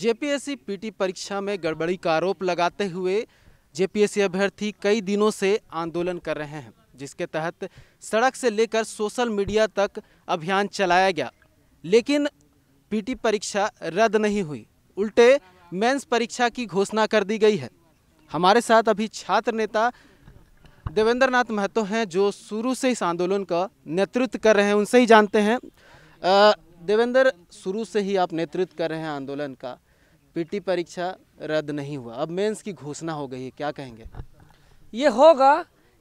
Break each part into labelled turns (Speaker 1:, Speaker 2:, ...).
Speaker 1: JPSC PT परीक्षा में गड़बड़ी का आरोप लगाते हुए जेपीएससी अभ्यर्थी कई दिनों से आंदोलन कर रहे हैं जिसके तहत सड़क से लेकर सोशल मीडिया तक अभियान चलाया गया लेकिन पीटी परीक्षा रद्द नहीं हुई उल्टे मेंस परीक्षा की घोषणा कर दी गई है हमारे साथ अभी छात्र नेता देवेंद्र नाथ महतो हैं जो शुरू से इस आंदोलन का नेतृत्व कर रहे हैं उनसे ही जानते हैं देवेंद्र शुरू से ही आप नेतृत्व कर रहे हैं आंदोलन का पीटी परीक्षा रद्द नहीं हुआ अब मेंस की घोषणा हो गई है क्या कहेंगे ये होगा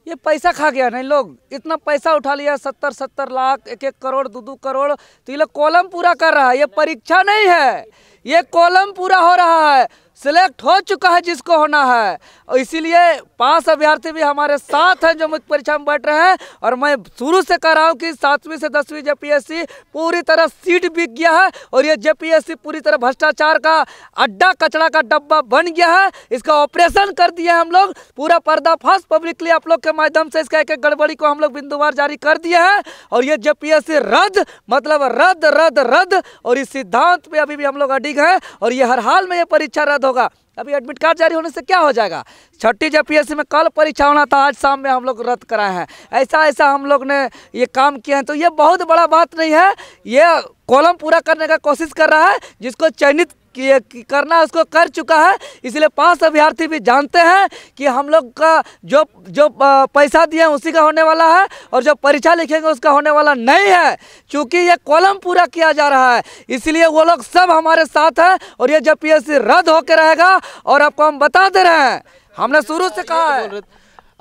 Speaker 1: ये पैसा खा गया नहीं लोग इतना पैसा उठा लिया सत्तर सत्तर लाख
Speaker 2: एक एक करोड़ दो दो करोड़ तो ये लोग कॉलम पूरा कर रहा है ये परीक्षा नहीं है ये कॉलम पूरा हो रहा है सिलेक्ट हो चुका है जिसको होना है और इसीलिए पांच अभ्यर्थी भी हमारे साथ हैं जो मुख्य परीक्षा में बैठ रहे हैं और मैं शुरू से कह रहा हूँ कि सातवीं से दसवीं जेपीएससी पूरी तरह सीट बिक गया है और ये जेपीएससी पूरी तरह भ्रष्टाचार का अड्डा कचरा का डब्बा बन गया है इसका ऑपरेशन कर दिया है हम लोग पूरा पर्दाफाश पब्लिकली आप लोग के माध्यम से इसका एक एक गड़बड़ी को हम लोग बिंदुवार जारी कर दिया है और ये जेपीएससी रद्द मतलब रद्द रद्द रद्द और इस सिद्धांत पर अभी भी हम लोग अडिग हैं और ये हर हाल में ये परीक्षा रद्द रद्द होगा अभी एडमिट कार्ड जारी होने से क्या हो जाएगा छठी जेपीएससी में कल परीक्षा होना था आज शाम में हम लोग रद्द कराए हैं ऐसा ऐसा हम लोग ने ये काम किया है तो ये बहुत बड़ा बात नहीं है ये कॉलम पूरा करने का कोशिश कर रहा है जिसको चयनित कि ये करना उसको कर चुका है इसलिए पांच अभ्यर्थी भी जानते हैं कि हम लोग का जो जो पैसा दिए उसी का होने वाला है और जो परीक्षा लिखेंगे उसका होने वाला नहीं है क्योंकि ये कॉलम पूरा किया जा रहा है इसलिए वो लोग सब हमारे साथ हैं
Speaker 1: और ये जब पी रद्द होकर रहेगा और आपको हम बता दे रहे हैं हमने शुरू से कहा है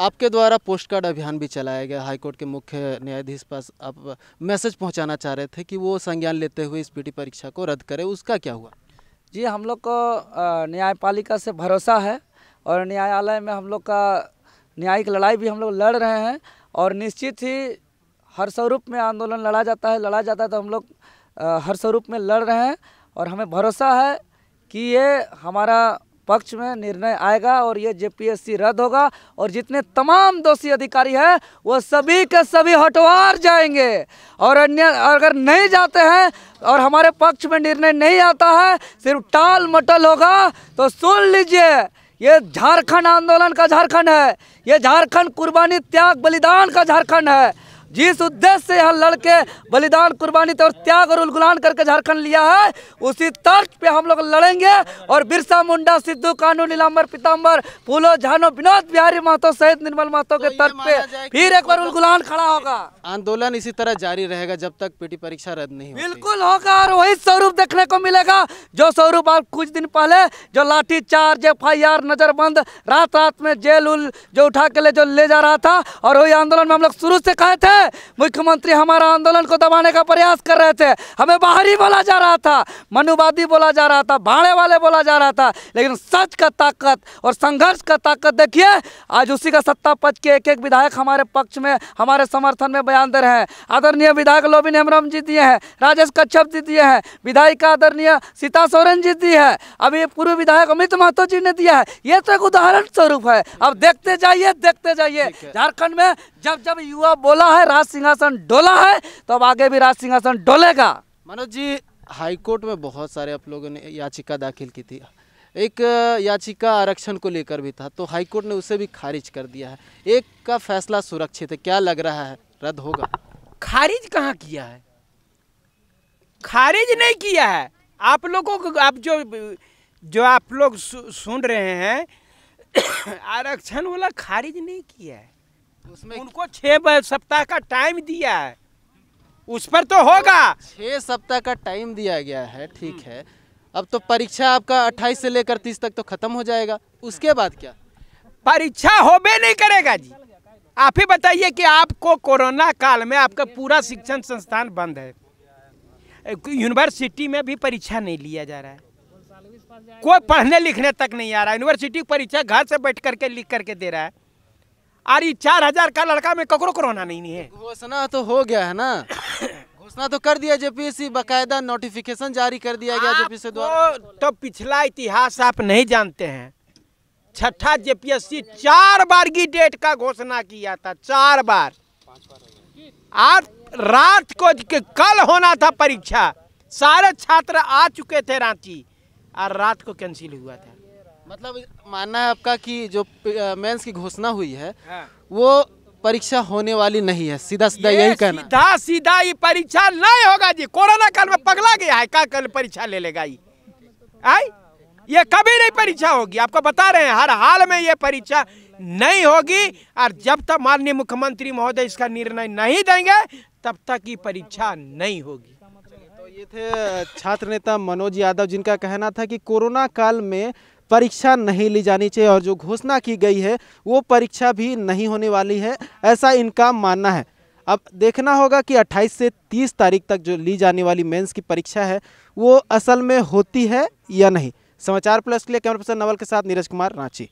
Speaker 1: आपके द्वारा पोस्ट कार्ड अभियान भी चलाया गया हाईकोर्ट के मुख्य न्यायाधीश पास आप मैसेज पहुंचाना चाह रहे थे कि वो संज्ञान लेते हुए इस पीटी परीक्षा को रद्द करें उसका क्या हुआ
Speaker 2: जी हम लोग को न्यायपालिका से भरोसा है और न्यायालय में हम लोग का न्यायिक लड़ाई भी हम लोग लड़ रहे हैं और निश्चित ही हर स्वरूप में आंदोलन लड़ा जाता है लड़ा जाता है तो हम लोग हर स्वरूप में लड़ रहे हैं और हमें भरोसा है कि ये हमारा पक्ष में निर्णय आएगा और ये जेपीएससी रद्द होगा और जितने तमाम दोषी अधिकारी हैं वो सभी के सभी हटवार जाएंगे और अन्य अगर नहीं जाते हैं और हमारे पक्ष में निर्णय नहीं आता है सिर्फ टाल मटल होगा तो सुन लीजिए ये झारखंड आंदोलन का झारखंड है ये झारखंड कुर्बानी त्याग बलिदान का झारखंड है जिस उद्देश्य से यहाँ लड़के बलिदान कुर्बानी और त्याग और उलगुलान करके झारखंड लिया है उसी तर्क पे हम लोग लड़ेंगे और बिरसा मुंडा सिद्धू कानू नीलाम्बर पीताम्बर फूलो झानो विनोद बिहारी
Speaker 1: महतो सहित निर्मल महतो के तो तर्क पे फिर एक बार उलगुलान खड़ा होगा आंदोलन इसी तरह जारी रहेगा जब तक पीटी परीक्षा रद्द नहीं बिल्कुल होगा और वही स्वरूप देखने को मिलेगा जो स्वरूप
Speaker 2: आप कुछ दिन पहले जो lathi charge F I R नजरबंद रात रात में जेल उल जो उठा के ले जो ले जा रहा था और वही आंदोलन में हम लोग शुरू से कहे थे है मुख्यमंत्री हमारा आंदोलन को दबाने का प्रयास कर रहे थे हमें बाहरी बोला जा रहा था मनुवादी बोला जा रहा था भाड़े वाले बोला जा रहा था लेकिन सच का ताकत और संघर्ष का ताकत देखिए आज उसी का सत्ता पक्ष के एक एक विधायक हमारे पक्ष में हमारे समर्थन में बयान दे रहे हैं आदरणीय विधायक लोबिन हेमराम जी दिए हैं राजेश कच्छप जी दिए हैं विधायिका आदरणीय सीता सोरेन जी दी है अभी पूर्व विधायक अमित महतो जी ने दिया है ये तो एक उदाहरण स्वरूप है अब देखते जाइए देखते जाइए झारखंड में जब जब युवा बोला है राज सिंहासन डोला है तो अब आगे भी राज सिंहासन डोलेगा
Speaker 1: मनोज जी हाईकोर्ट में बहुत सारे आप लोगों ने याचिका दाखिल की थी एक याचिका आरक्षण को लेकर भी था तो हाईकोर्ट ने उसे भी खारिज कर दिया है एक का फैसला सुरक्षित है क्या लग रहा है रद्द होगा खारिज कहाँ किया है खारिज नहीं किया है आप लोगों को आप जो
Speaker 3: जो आप लोग सुन रहे हैं आरक्षण वाला
Speaker 1: खारिज नहीं किया है उसमें उनको छह सप्ताह का टाइम दिया है उस पर तो होगा छः सप्ताह का टाइम दिया गया है ठीक हम्म। है अब तो परीक्षा आपका अट्ठाईस से लेकर तीस तक तो खत्म हो जाएगा उसके बाद क्या परीक्षा होबे
Speaker 3: नहीं करेगा जी आप ही बताइए कि आपको कोरोना काल में आपका पूरा शिक्षण संस्थान बंद है यूनिवर्सिटी में भी परीक्षा नहीं लिया जा रहा है कोई पढ़ने लिखने तक नहीं आ रहा यूनिवर्सिटी परीक्षा घर से बैठ करके लिख करके दे रहा है
Speaker 1: अरे चार हजार का लड़का में ककरो कोरोना नहीं है घोषणा तो हो गया है ना घोषणा तो कर दिया जेपीएससी बकायदा नोटिफिकेशन जारी कर दिया गया जेपीएससी तो द्वारा तो पिछला इतिहास आप नहीं जानते हैं छठा जेपीएससी चार बार
Speaker 3: की डेट का घोषणा किया था चार बार आज रात को कल होना था परीक्षा सारे छात्र आ चुके थे रांची और रात को कैंसिल हुआ था
Speaker 1: मतलब मानना है आपका कि जो मेंस की घोषणा हुई है हाँ। वो परीक्षा होने वाली नहीं है सीधा सीधा यही कहना सीधा सीधा
Speaker 3: ये परीक्षा नहीं होगा जी कोरोना काल में पगला गया है क्या कल परीक्षा ले लेगा ये आई ये कभी नहीं परीक्षा होगी आपको बता रहे हैं हर हाल में ये परीक्षा नहीं होगी और जब तक माननीय मुख्यमंत्री महोदय इसका निर्णय नहीं देंगे तब तक ये परीक्षा नहीं होगी
Speaker 1: तो ये थे छात्र नेता मनोज यादव जिनका कहना था कि कोरोना काल में परीक्षा नहीं ली जानी चाहिए और जो घोषणा की गई है वो परीक्षा भी नहीं होने वाली है ऐसा इनका मानना है अब देखना होगा कि 28 से 30 तारीख तक जो ली जाने वाली मेंस की परीक्षा है वो असल में होती है या नहीं समाचार प्लस के लिए कैमरा पर्सन नवल के साथ नीरज कुमार रांची